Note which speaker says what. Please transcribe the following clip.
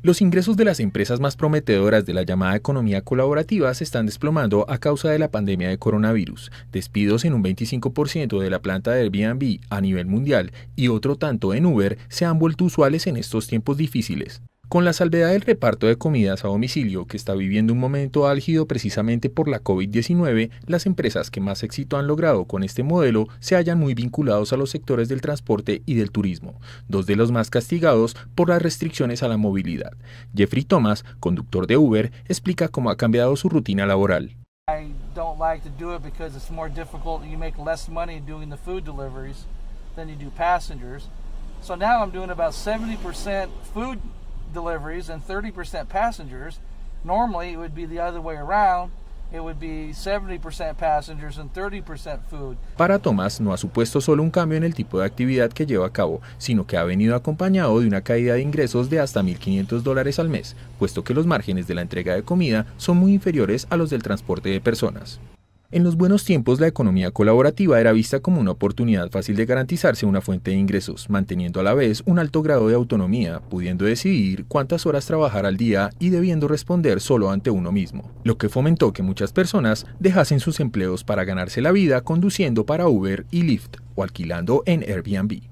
Speaker 1: Los ingresos de las empresas más prometedoras de la llamada economía colaborativa se están desplomando a causa de la pandemia de coronavirus, despidos en un 25% de la planta de Airbnb a nivel mundial y otro tanto en Uber se han vuelto usuales en estos tiempos difíciles. Con la salvedad del reparto de comidas a domicilio, que está viviendo un momento álgido precisamente por la COVID-19, las empresas que más éxito han logrado con este modelo se hallan muy vinculados a los sectores del transporte y del turismo, dos de los más castigados por las restricciones a la movilidad. Jeffrey Thomas, conductor de Uber, explica cómo ha cambiado su rutina laboral. Para Tomás no ha supuesto solo un cambio en el tipo de actividad que lleva a cabo, sino que ha venido acompañado de una caída de ingresos de hasta 1.500 dólares al mes, puesto que los márgenes de la entrega de comida son muy inferiores a los del transporte de personas. En los buenos tiempos, la economía colaborativa era vista como una oportunidad fácil de garantizarse una fuente de ingresos, manteniendo a la vez un alto grado de autonomía, pudiendo decidir cuántas horas trabajar al día y debiendo responder solo ante uno mismo, lo que fomentó que muchas personas dejasen sus empleos para ganarse la vida conduciendo para Uber y Lyft o alquilando en Airbnb.